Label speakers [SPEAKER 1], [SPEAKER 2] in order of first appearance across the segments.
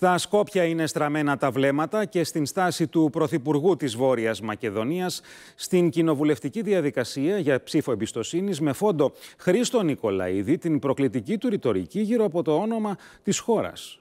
[SPEAKER 1] Στα Σκόπια είναι στραμμένα τα βλέμματα και στην στάση του Πρωθυπουργού της Βόρειας Μακεδονίας στην κοινοβουλευτική διαδικασία για ψήφο εμπιστοσύνης με φόντο Χρήστο Νικολαίδη την προκλητική του ρητορική γύρω από το όνομα της χώρας.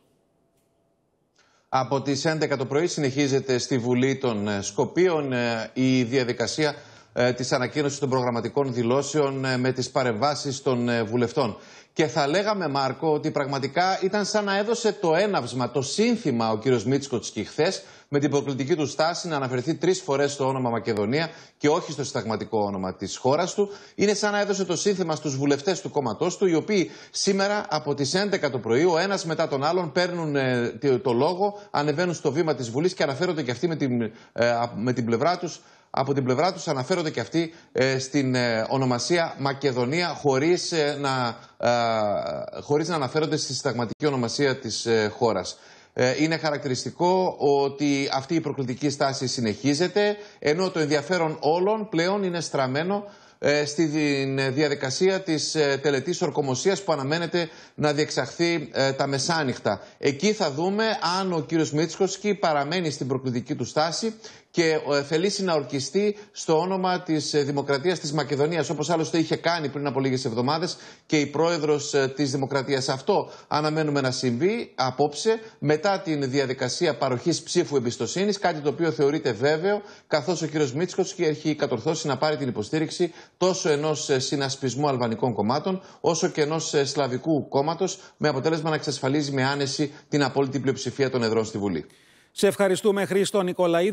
[SPEAKER 2] Από τις 11 το πρωί συνεχίζεται στη Βουλή των ε, Σκοπίων ε, η διαδικασία ε, της ανακοίνωσης των προγραμματικών δηλώσεων ε, με τις παρεμβάσεις των ε, βουλευτών. Και θα λέγαμε, Μάρκο, ότι πραγματικά ήταν σαν να έδωσε το έναυσμα, το σύνθημα ο κύριος και χθες, με την προκλητική του στάση να αναφερθεί τρεις φορές στο όνομα Μακεδονία και όχι στο συνταγματικό όνομα της χώρας του. Είναι σαν να έδωσε το σύνθημα στους βουλευτές του κόμματός του, οι οποίοι σήμερα από τις 11 το πρωί, ο ένας μετά τον άλλον, παίρνουν ε, το λόγο, ανεβαίνουν στο βήμα της Βουλής και αναφέρονται και αυτοί με την, με την πλευρά τους από την πλευρά τους αναφέρονται και αυτοί ε, στην ε, ονομασία Μακεδονία χωρίς, ε, να, χωρίς να αναφέρονται στη συνταγματική ονομασία της χώρας. Είναι χαρακτηριστικό ότι αυτή η προκλητική στάση συνεχίζεται, ενώ το ενδιαφέρον όλων πλέον είναι στραμμένο ε, στη ε, διαδικασία της ε, τελετής ορκομοσίας που αναμένεται να διεξαχθεί τα μεσάνυχτα. Εκεί θα δούμε αν ο κύριος Μίτσκοσκι παραμένει στην προκλητική του στάση και θελήσει να ορκιστεί στο όνομα της Δημοκρατίας της Μακεδονίας όπως άλλωστε είχε κάνει πριν από λίγες εβδομάδες και η πρόεδρος της Δημοκρατίας Αυτό αναμένουμε να συμβεί απόψε μετά την διαδικασία παροχής ψήφου εμπιστοσύνης, κάτι το οποίο θεωρείται βέβαιο καθώς ο κύριος Μίτσκοσκι έχει κατορθώσει να πάρει την υποστήριξη τόσο ενός ε, συνασπισμού αλβανικών κομμάτων, όσο και ενός ε, σλαβικού κόμματος, με αποτέλεσμα να εξασφαλίζει με άνεση την απόλυτη πλειοψηφία των εδρών στη Βουλή. Σε ευχαριστούμε, Χρήστο Νικολαίδη.